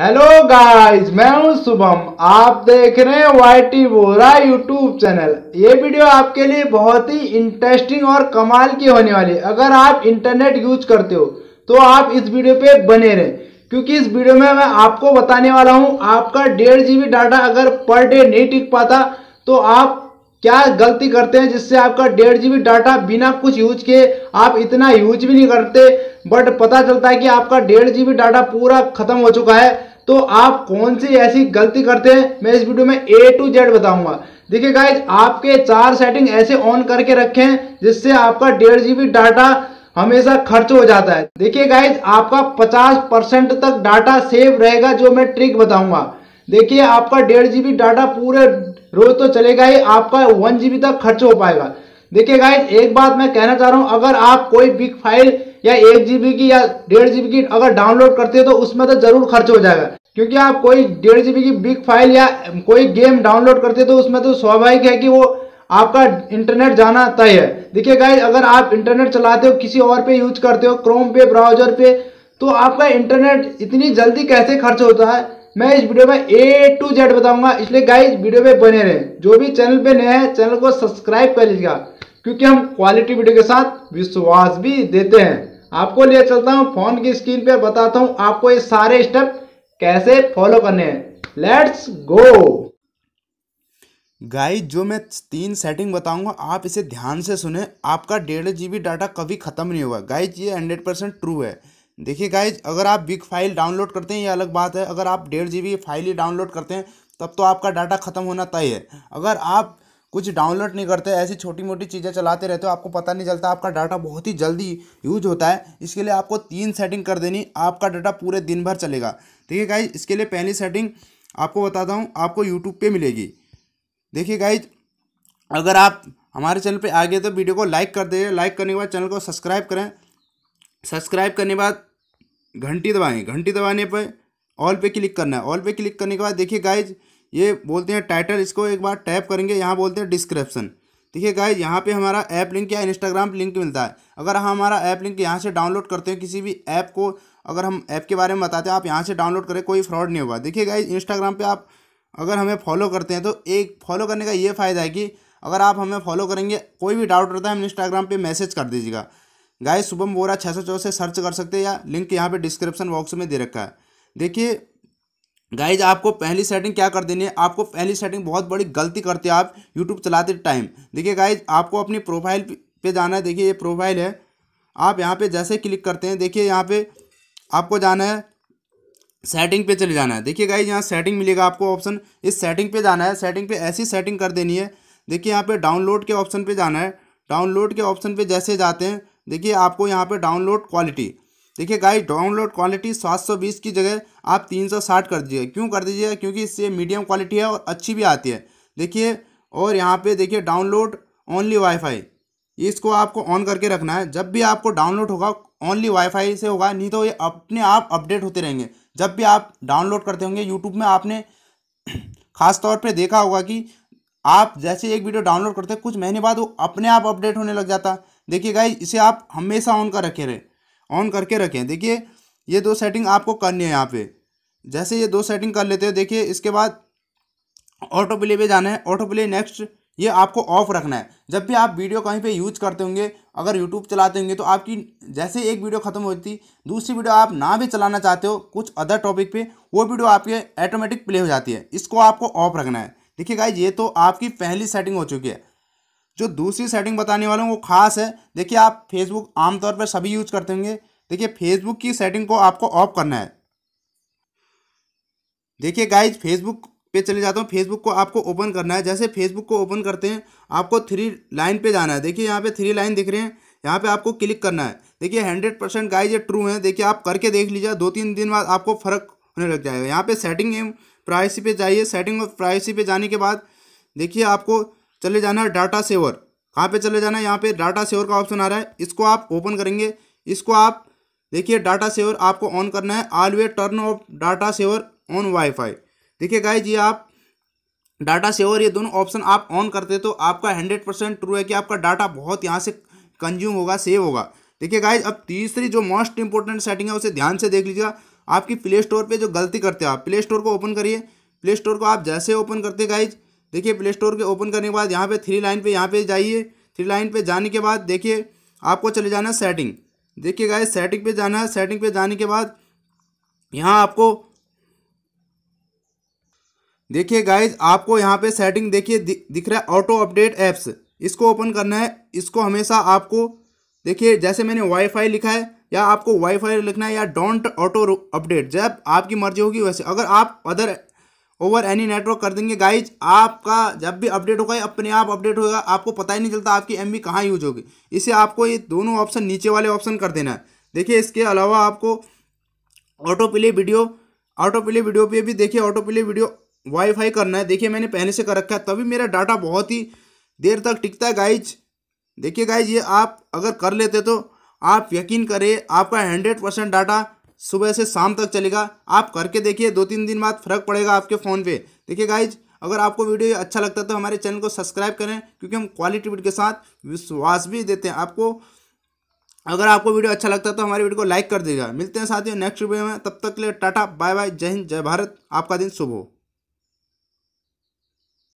hello guys मैं हूं शुभम आप देख रहे हैं Y T Vora YouTube channel ये वीडियो आपके लिए बहुत ही इंटरेस्टिंग और कमाल की होने वाली है अगर आप इंटरनेट यूज करते हो तो आप इस वीडियो पे बने रहें क्योंकि इस वीडियो में मैं आपको बताने वाला हूं आपका डेढ़ जीबी डाटा अगर पर डे नहीं टिक पाता तो आप क्या गलती करते हैं जिससे आपका डेढ़ जीबी डाटा बिना कुछ यूज के आप इतना यूज भी नहीं करते बट पता चलता है कि आपका डेढ़ जी डाटा पूरा खत्म हो चुका है तो आप कौन सी ऐसी गलती करते हैं मैं इस वीडियो में ए टू जेड बताऊंगा देखिए गाइज आपके चार सेटिंग ऐसे ऑन करके रखें जिससे आपका डेढ़ जीबी डाटा हमेशा खर्च हो जाता है देखिए गाइज आपका 50 परसेंट तक डाटा सेव रहेगा जो मैं ट्रिक बताऊंगा देखिए आपका डेढ़ जीबी डाटा पूरे रोज तो चलेगा ही आपका वन जीबी तक खर्च हो पाएगा देखिए गाइज एक बात मैं कहना चाह रहा हूँ अगर आप कोई बिग फाइल या एक जीबी की या डेढ़ जीबी की अगर डाउनलोड करते हो तो उसमें तो जरूर खर्च हो जाएगा क्योंकि आप कोई डेढ़ जीबी की बिग फाइल या कोई गेम डाउनलोड करते हो तो उसमें तो स्वाभाविक है कि वो आपका इंटरनेट जाना तय है देखिए गाइज अगर आप इंटरनेट चलाते हो किसी और पे यूज करते हो क्रोम पे ब्राउजर पे तो आपका इंटरनेट इतनी जल्दी कैसे खर्च होता है मैं इस वीडियो में ए टू जेड बताऊंगा इसलिए गाइज वीडियो पे बने रहे जो भी चैनल पे नए हैं चैनल को सब्सक्राइब कर लीजिएगा क्योंकि हम क्वालिटी वीडियो के साथ विश्वास भी देते हैं आपको ले चलता हूँ फोन की स्क्रीन पर बताता हूँ आपको ये सारे स्टेप कैसे फॉलो करने हैं लेट्स गो गाइस जो मैं तीन सेटिंग बताऊंगा आप इसे ध्यान से सुने आपका डेढ़ जी डाटा कभी ख़त्म नहीं होगा गाइज ये हंड्रेड परसेंट ट्रू है देखिए गाइज अगर आप बिग फाइल डाउनलोड करते हैं ये अलग बात है अगर आप डेढ़ जी फाइल ही डाउनलोड करते हैं तब तो आपका डाटा ख़त्म होना तय है अगर आप कुछ डाउनलोड नहीं करते ऐसी छोटी मोटी चीज़ें चलाते रहते हो आपको पता नहीं चलता आपका डाटा बहुत ही जल्दी यूज होता है इसके लिए आपको तीन सेटिंग कर देनी आपका डाटा पूरे दिन भर चलेगा ठीक है गाइज इसके लिए पहली सेटिंग आपको बताता हूँ आपको यूट्यूब पर मिलेगी देखिए गाइज अगर आप हमारे चैनल पर आ गए तो वीडियो को लाइक कर दीजिए लाइक करने के बाद चैनल को सब्सक्राइब करें सब्सक्राइब करने के बाद घंटी दबाएँ घंटी दबाने पर ऑल पे क्लिक करना है ऑल पे क्लिक करने के बाद देखिए गाइज ये बोलते हैं टाइटल इसको एक बार टैप करेंगे यहाँ बोलते हैं डिस्क्रिप्सन देखिए गाइज यहाँ पे हमारा ऐप लिंक या इंस्टाग्राम लिंक मिलता है अगर हम हमारा ऐप लिंक यहाँ से डाउनलोड करते हैं किसी भी ऐप को अगर हम ऐप के बारे में बताते हैं आप यहाँ से डाउनलोड करें कोई फ्रॉड नहीं होगा देखिए गाइज इंस्टाग्राम पे आप अगर हमें फॉलो करते हैं तो एक फॉलो करने का ये फ़ायदा है कि अगर आप हमें फॉलो करेंगे कोई भी डाउट रहता है हम इंस्टाग्राम पर मैसेज कर दीजिएगा गाइज शुभम बोरा छः सौ चौदह से सर्च कर सकते हैं या लिंक यहाँ पर डिस्क्रिप्शन बॉक्स में दे रखा है देखिए गाइज आपको पहली सेटिंग क्या कर देनी है आपको पहली सेटिंग बहुत बड़ी गलती करते हैं आप यूट्यूब चलाते टाइम देखिए गाइज आपको अपनी प्रोफाइल पे जाना है देखिए ये प्रोफाइल है आप यहाँ पे जैसे क्लिक करते हैं देखिए यहाँ पे आपको जाना है सेटिंग पे चले जाना है देखिए गाइज यहाँ सेटिंग मिलेगा आपको ऑप्शन इस सेटिंग पर जाना है सेटिंग पर ऐसी सेटिंग कर देनी है देखिए यहाँ पे डाउनलोड के ऑप्शन पर जाना है डाउनलोड के ऑप्शन पर जैसे जाते हैं देखिए आपको यहाँ पर डाउनलोड क्वालिटी देखिए गाइस डाउनलोड क्वालिटी 720 की जगह आप 360 कर दीजिए क्यों कर दीजिए क्योंकि इससे मीडियम क्वालिटी है और अच्छी भी आती है देखिए और यहाँ पे देखिए डाउनलोड ओनली वाईफाई इसको आपको ऑन करके रखना है जब भी आपको डाउनलोड होगा ओनली वाईफाई से होगा नहीं तो ये अपने आप अपडेट होते रहेंगे जब भी आप डाउनलोड करते होंगे यूट्यूब में आपने खास तौर पर देखा होगा कि आप जैसे एक वीडियो डाउनलोड करते कुछ महीने बाद वो अपने आप अपडेट होने लग जाता देखिए गाई इसे आप हमेशा ऑन कर रखे रहे ऑन करके रखें देखिए ये दो सेटिंग आपको करनी है यहाँ पे जैसे ये दो सेटिंग कर लेते हो देखिए इसके बाद ऑटो प्ले पे जाना है ऑटो प्ले नेक्स्ट ये आपको ऑफ रखना है जब भी आप वीडियो कहीं पे यूज करते होंगे अगर यूट्यूब चलाते होंगे तो आपकी जैसे एक वीडियो खत्म होती दूसरी वीडियो आप ना भी चलाना चाहते हो कुछ अदर टॉपिक पे वो वीडियो आपके ऑटोमेटिक प्ले हो जाती है इसको आपको ऑफ रखना है देखिए गाइज ये तो आपकी पहली सेटिंग हो चुकी है जो दूसरी सेटिंग बताने वाला हूँ वो खास है देखिए आप फेसबुक आमतौर पर सभी यूज करते होंगे देखिए फेसबुक की सेटिंग को आपको ऑफ करना है देखिए गाइज फेसबुक पे चले जाता हूँ फेसबुक को आपको ओपन करना है जैसे फेसबुक को ओपन करते हैं आपको थ्री लाइन पे जाना है देखिए यहाँ पे थ्री लाइन दिख रहे हैं यहाँ पे आपको क्लिक करना है देखिए हंड्रेड परसेंट गाइज ये ट्रू है देखिए आप करके देख लीजिए दो तीन दिन बाद आपको फ़र्क होने लग जाएगा यहाँ पे सेटिंग एम प्राइवेसी पे जाइए सेटिंग और प्राइवेसी पे जाने के बाद देखिए आपको चले जाना है डाटा सेवर कहाँ पे चले जाना है यहाँ पे डाटा सेवर का ऑप्शन आ रहा है इसको आप ओपन करेंगे इसको आप देखिए डाटा सेवर आपको ऑन करना है way turn off data saver on WiFi देखिए गाइज ये आप डाटा सेवर ये दोनों ऑप्शन आप ऑन करते तो आपका हंड्रेड परसेंट ट्रू है कि आपका डाटा बहुत यहाँ से कंज्यूम होगा सेव होगा देखिए गाइज अब तीसरी जो मोस्ट इंपॉर्टेंट सेटिंग है उसे ध्यान से देख लीजिएगा आपकी प्ले स्टोर पर जो गलती करते हैं आप प्ले स्टोर को ओपन करिए प्ले स्टोर को आप जैसे ओपन करते गाइज देखिए प्ले स्टोर के ओपन करने के बाद यहाँ पे थ्री लाइन पे यहाँ पे जाइए थ्री लाइन पे जाने के बाद देखिए आपको चले जाना है सेटिंग देखिए गाय सेटिंग पे जाना है सेटिंग पे जाने के बाद यहाँ आपको देखिए गाइज आपको यहाँ पे सेटिंग देखिए दि, दिख रहा है ऑटो अपडेट ऐप्स इसको ओपन करना है इसको हमेशा आपको देखिए जैसे मैंने वाईफाई लिखा है या आपको वाईफाई लिखना है या डोंट ऑटो अपडेट जब आपकी मर्जी होगी वैसे अगर आप अदर ओवर एनी नेटवर्क कर देंगे गाइज आपका जब भी अपडेट होगा अपने आप अपडेट होगा आपको पता ही नहीं चलता आपकी एम बी कहाँ यूज होगी इसे आपको ये दोनों ऑप्शन नीचे वाले ऑप्शन कर देना है देखिए इसके अलावा आपको auto play video auto play video पे भी देखिए ऑटो प्ले वीडियो वाईफाई करना है देखिए मैंने पहले से कर रखा है तभी मेरा डाटा बहुत ही देर तक टिकता है गाइज देखिए गाइज ये आप अगर कर लेते तो आप यकीन करें आपका हंड्रेड परसेंट डाटा सुबह से शाम तक चलेगा आप करके देखिए दो तीन दिन बाद फर्क पड़ेगा आपके फ़ोन पे देखिए गाइज अगर आपको वीडियो अच्छा लगता है तो हमारे चैनल को सब्सक्राइब करें क्योंकि हम क्वालिटी वीडियो के साथ विश्वास भी देते हैं आपको अगर आपको वीडियो अच्छा लगता है तो हमारे वीडियो को लाइक कर देगा मिलते हैं साथियों नेक्स्ट वीडियो में तब तक के लिए टाटा बाय बाय जय हिंद जय भारत आपका दिन शुभ हो